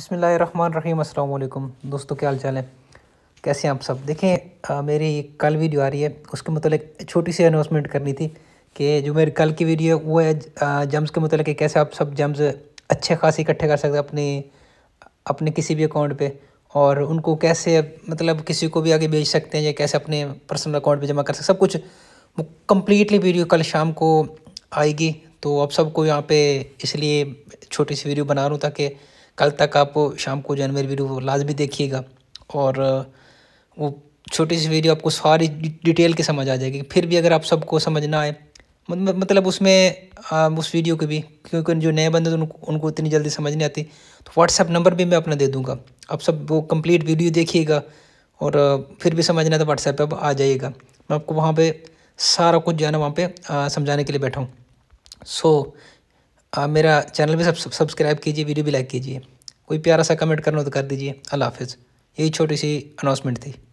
बसमीम अल्लाम दोस्तों क्या हाल चाल है कैसे हैं आप सब देखें आ, मेरी कल वीडियो आ रही है उसके मतलब छोटी सी अनाउंसमेंट करनी थी कि जो मेरी कल की वीडियो वो है जम्स के मतलब कैसे आप सब जम्स अच्छे खासे इकट्ठे कर सकते हैं अपने अपने किसी भी अकाउंट पे और उनको कैसे मतलब किसी को भी आगे भेज सकते हैं या कैसे अपने पर्सनल अकाउंट पर जमा कर सकते सब कुछ कम्प्लीटली वीडियो कल शाम को आएगी तो आप सबको यहाँ पर इसलिए छोटी सी वीडियो बना रहा हूँ ताकि कल तक आप शाम को जो है मेरी वीडियो लाजमी देखिएगा और वो छोटी सी वीडियो आपको सारी डिटेल के समझ आ जाएगी फिर भी अगर आप सबको समझना आए मतलब उसमें उस वीडियो के भी क्योंकि जो नए बंदे उनको उनको इतनी जल्दी समझ नहीं आती तो व्हाट्सअप नंबर भी मैं अपना दे दूंगा आप सब वो कंप्लीट वीडियो देखिएगा और फिर भी समझना तो व्हाट्सएप पर आ जाइएगा मैं आपको वहाँ पे सारा कुछ जो है ना वहाँ पे समझाने के लिए बैठा हूँ सो so, आप मेरा चैनल भी सब सब्सक्राइब कीजिए वीडियो भी लाइक कीजिए कोई प्यारा सा कमेंट करना हो तो कर दीजिए अल्लाह हाफिज़ यही छोटी सी अनाउंसमेंट थी